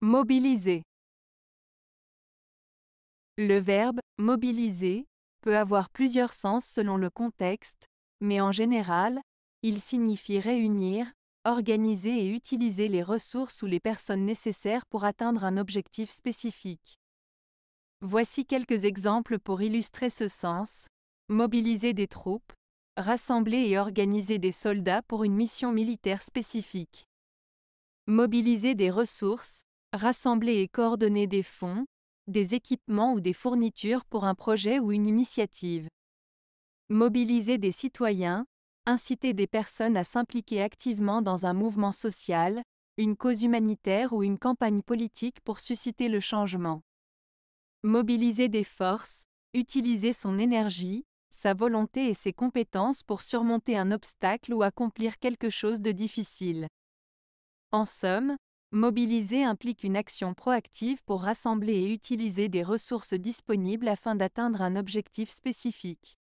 Mobiliser. Le verbe mobiliser peut avoir plusieurs sens selon le contexte, mais en général, il signifie réunir, organiser et utiliser les ressources ou les personnes nécessaires pour atteindre un objectif spécifique. Voici quelques exemples pour illustrer ce sens. Mobiliser des troupes, rassembler et organiser des soldats pour une mission militaire spécifique. Mobiliser des ressources, rassembler et coordonner des fonds, des équipements ou des fournitures pour un projet ou une initiative. Mobiliser des citoyens, inciter des personnes à s'impliquer activement dans un mouvement social, une cause humanitaire ou une campagne politique pour susciter le changement. Mobiliser des forces, utiliser son énergie, sa volonté et ses compétences pour surmonter un obstacle ou accomplir quelque chose de difficile. En somme, Mobiliser implique une action proactive pour rassembler et utiliser des ressources disponibles afin d'atteindre un objectif spécifique.